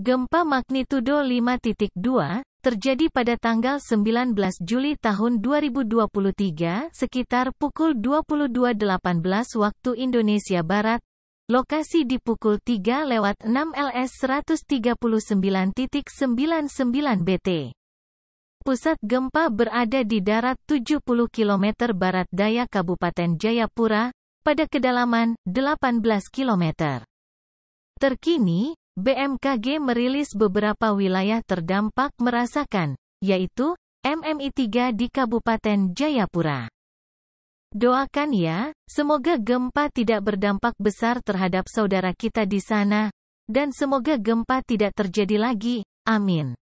Gempa magnitudo 5.2 terjadi pada tanggal 19 Juli tahun 2023 sekitar pukul 22.18 waktu Indonesia Barat. Lokasi di pukul 3 lewat 6 LS 139.99 BT. Pusat gempa berada di darat 70 km barat daya Kabupaten Jayapura, pada kedalaman 18 km. Terkini, BMKG merilis beberapa wilayah terdampak merasakan, yaitu MMI 3 di Kabupaten Jayapura. Doakan ya, semoga gempa tidak berdampak besar terhadap saudara kita di sana, dan semoga gempa tidak terjadi lagi. Amin.